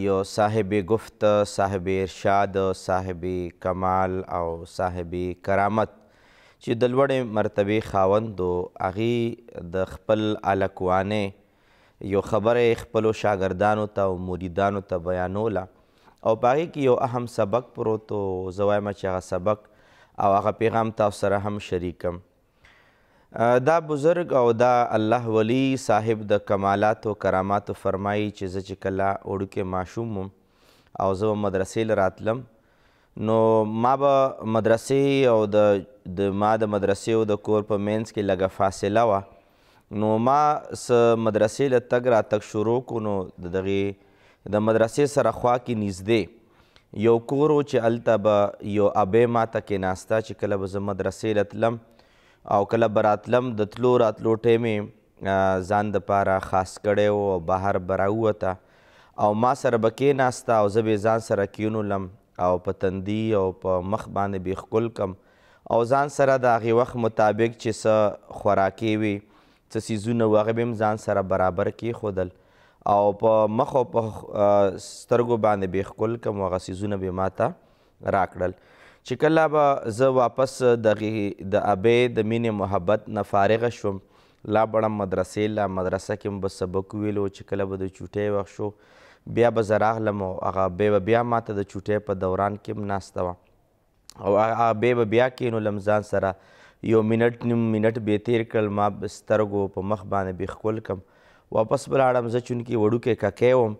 یا صاحب گفت صاحب ارشاد صاحب کمال او صاحب کرامت چې د لوړې مرتبې خاوندو هغې د خپل الکوانې یو خبره خپلو شاګردانو ته او مریدانو ته بیانوله او په هغې کې یو اهم سبق پروت و زه وایم چې هغه سبق او هغه پیغام تاسو سره هم شریکم دا بزرگ او دا الله ولی صاحب د کمالات او کرامات فرمایي چې زه چې کله وړوکې ماشوم او زه به مدرسې له راتلم نو ما به مدرسې او د د ما د مدرسې او د کور په مینس کې لږه فاصله وه نو ما س مدرسې له تګ راتګ شروع کو نو د دغې د مدرسې سره خوا کې نږدې یو کور و چې هلته به یو ابې ما ته کېناسته چې کله به زه مدرسې لتلم او کله به راتلم د تلو راتلو ټیم یې ځان دپاره خاص کړی و او بهر به راووته او ما سره به کېناسته او زه به ځان سره کېنولم او په تندي او په مخ باندې به ښکل کم او ځان سره د هغې وخت مطابق چې څه خوراکې وي څه سیزونه و هغه به هم ځان سره برابر کېښودل او په مخ او په سترګو باندې به یې ښکل کم او هغه سیزونه به یې ما ته راکړل چې کله به زه واپس دغې د ابې د مینې محبت نه فارغه شوم لا بړم مدرسې لا مدرسه کې م به سبق ویلو چې کله به د چوټۍ وخت شو بیا به زه راغلم او هغه ابې به بیا ماته د چوټۍ په دوران کې م ناسته وه او هغه ابې به بیا کښېنولم ځان سره یو منټ نیم منټ بې تیر کړل ما سترګو په مخ باندې بې ښکل کړم واپس به لاړم زه چونکې وړوکی ککۍ وم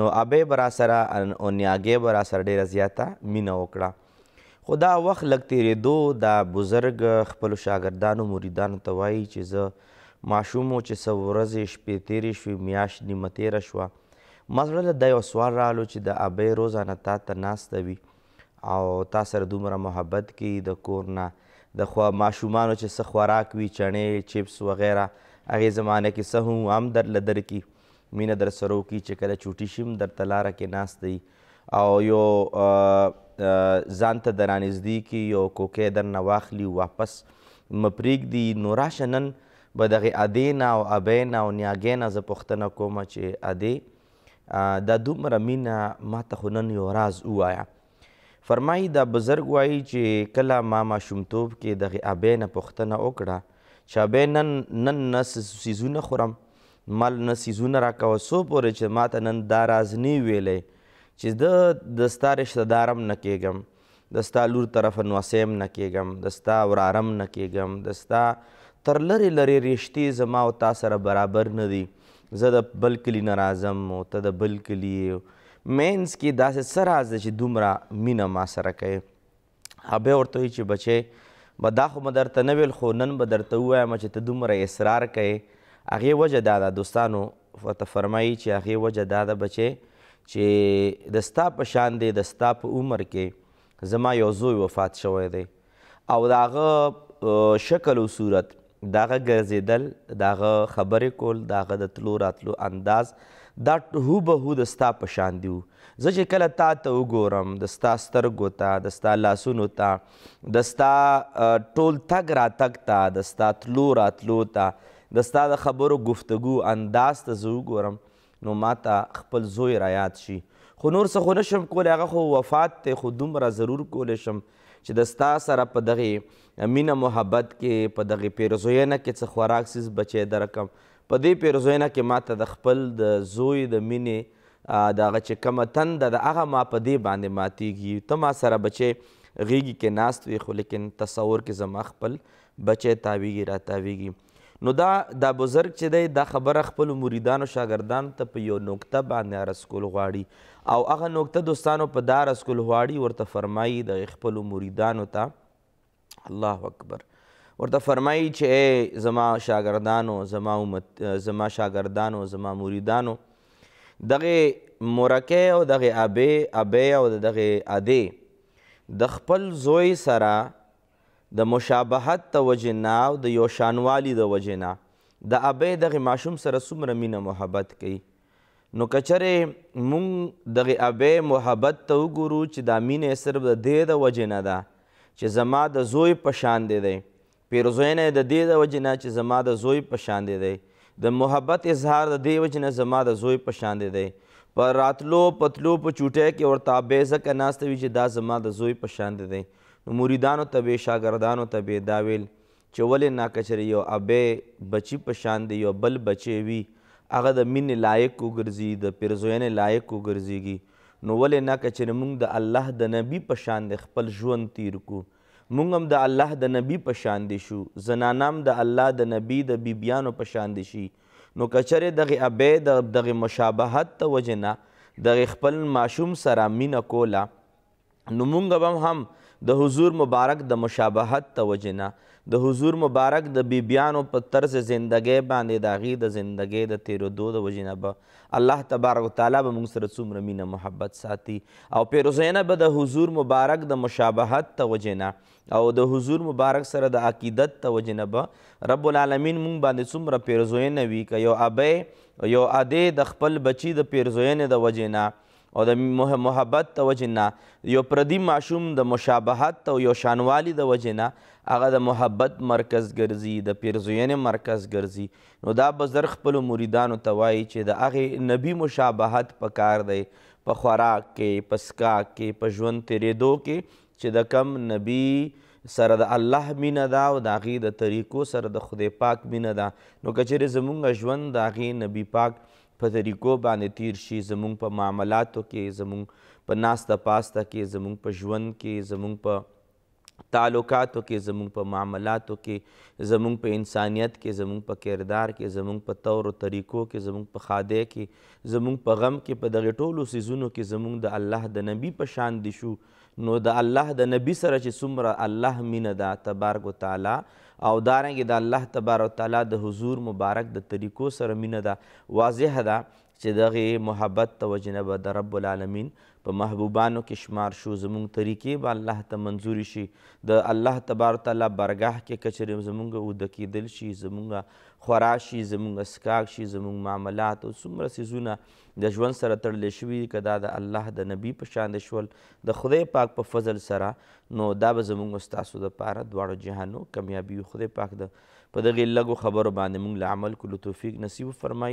نو ابې به راسره او نیاګې به راسره ډېره زیاته مینه وکړه خو دا وخت لږ تیرېدو دا بزرګ خپلو شاګردانو مریدانو ته وایي چې زه ماشوم و چې څه ورځې شپې تیرې شوې میاشت نیمه تیره شوه ما زړه له دا یو سوال راغلو چې د ابۍ روزانه تا ته ناسته وي او تا سره دومره محبت کوي د کور نه د خوا ماشومانو چې څه خوراک وي چڼې چپس وغیره هغې زمانه کې څه هم هم درله درکي مینه در سره وکړي چې کله چوټي شي هم درته لاره کې ناست دی او یو ځان ته در رانږدې کړي یو کوکۍ درنه واخلي واپس مه پرېږدي نو راشه نن به دغې ادې نه او ابۍ نه او نیاګۍ نه زه پوښتنه کومه چې ادې دا دومره مینه ما ته خو نن یو راز ووایه فرمایي دا بزرګ وایي چې کله ما ماشومتوب کې دغې ابۍ نه پوښتنه وکړه چې ابۍ نن نن نه څیزونه خورم مال نه څیزونه راکوه څو پورې چې ما ته نن دا راز نه ویلی چې د د ستا رشته دارم نه کېږم د ستا لور طرفه نوسیم نه کېږم د ستا ورارم نه کېږم د ستا تر لرې لرې رشتې زما او تا سره برابر نه دي زه د بل کلي نه راځم او ته د بل کلي مینس کې داسې څه راز ده چې دومره مینه ما سره کوې هبې ورته وایي چې بچی به دا خو به درته نه ویل خو نن به درته ووایم چې ته دومره اصرار کوې هغې وجه دا ده دوستانو ورته فرمایي چې هغې وجه دا ده بچی چې د ستا په شان دی د ستا په عمر کې زما یو زوی وفات شوی دی او د هغه شکل او صورت د هغه ګرځېدل د هغه خبرې کول د هغه د تلو راتلو انداز دا هو به هو د ستا په شان دی زه چې کله تا ته وګورم د ستا سترګو ته د ستا لاسونو ته د ستا ټول تګ راتګ ته د ستا تلو راتلو ته د ستا د خبرو گفتگو انداز ته زه وګورم نو ما ته خپل زوی را یاد شي خو نور څه خو نه شم کولی هغه خو وفات دی خو دومره ضرور کولی شم چې د ستا سره په دغې مینه محبت کې په دغې پیرزوینه کې څه خوراک سیز بچی درکم په دې پیرزوینه کې ما ته د خپل د زوی د مینې د هغه چې کومه تنده ده هغه ما په دې باندې ماتیږي ته ما سره بچی غیږي کې ناست وي خو لیکن تصور کې زما خپل بچی تاویږي را تاویږي نو دا دا بزرگ چې دی دا خبره خپل مریدانو شاګردانو ته په یو نکته باندې عرض کول غواړي او هغه نکته دوستانو په دا عرض کول غواړي ورته فرمایي د خپلو مریدانو ته الله اکبر ورته فرمایي چې ای زما شاګردانو زما امت زما شاګردانو زما مریدانو دغه مرکه او دغه ابه ابه او دغه اده د خپل زوی سره د مشابهت ته وجې نه او د یو شانوالي د وجې نه د ابۍ دغې ماشوم سره څومره مینه محبت کوي نو کچرې مونږ دغې ابۍ محبت ته وګورو چې دا مینه صرف د دې د وجې نه ده چې زما د زوی په شان دی دی پیرزوینه د دې د وجې نه چې زما د زوی په شان دی دی د محبت اظهار د دې وجې نه زما د زوی په شان دی دی په راتلو پتلو په چوټه کې ورته ابۍ ځکه ناسته وي چې دا زما د زوی په شان دی دی نو مریدانو ته به شاګردانو ته به دا ویل چې ولې نا کچرې یو ابې بچی په شان دی یو بل بچی وي هغه د مینې لایق وګرځي د پیرزوینې لایق وګرځيږي نو ولې نه که چېرې موږ د الله د نبی په شان د خپل ژوند تیر کو موږ هم د الله د نبی په شان دي شو زنانام د الله د نبی د بیبیانو په شان دي شي نو که چېرې دغه ابې د دغه مشابهت ته وجه نه دغه خپل ماشوم سره مینه کوله نو موږ به هم د حضور مبارک د مشابهت توجه نه د حضور مبارک د بیبیانو په طرز زندګۍ باندې د هغې د زندګۍ د تیرېدو د وجې نه به الله تبارک وتعالی به موږ سره څومره مینه محبت ساتي او پیروزینه به د حضور مبارک د مشابهت ته وجې نه او د حضور مبارک سره د عقیدت ته وجې نه به رب العالمین موږ باندې څومره پیرزوینه وي که یو ابی یو ادې د خپل بچی د پیرزوینې د وجې نه او د محبت ته وجه نه یو پردي ماشوم د مشابهت او یو شانوالي د وجه نه هغه د محبت مرکز ګرځي د پیرزوینې مرکز ګرځي نو دا به زر خپلو مریدانو ته وایي چې د هغې نبي مشابهت پکار دی په خوراک کې په سکاک کې په ژوند تېرېدو کې چې د کم نبي سره د الله مینه ده او د هغې د طریقو سره د خدای پاک مینه ده نو که چېرې زمونږ ژوند د هغې نبي پاک په طریقو باندې تیر شي زمونږ په معاملاتو کې زمونږ په ناسته پاسته کې زمونږ په ژوند کې زمونږ په تعلقاتو کې زمونږ په معاملاتو کې زمونږ په انسانیت کې زمونږ په کردار کې زمونږ په طور او طریقو کې زمونږ په خاده کې زمونږ په غم کې په دغه ټولو سیزونو کې زمونږ د الله د نبی په شان دي شو نو د الله د نبی سره چې څومره الله مینه ده تبارک وتعالی او دارنګې د دا الله تبارک وتعالی د حضور مبارک د طریقو سره مینه ده واضح ده چې دغه محبت توجنه به د رب العالمین په محبوبانو کې شمار شو زمونږ طریقې به الله ته منظوري شي د الله تبار تعالی برګاه کې کچرې زمونږ اوده کېدل شي زمونږ خورا شي زمونږ اسکاک شي زمونږ معاملات او څومره څیزونه د ژوند سره تړلې شوي که دا د الله د نبی په شان شول د خدای پاک په فضل سره نو دا به زمونږ ستاسو دپاره دواړو جهانو کامیابي خدای پاک د په دغې لږو خبرو باندې مونږ له عمل کولو توفیق نصیب فرمایي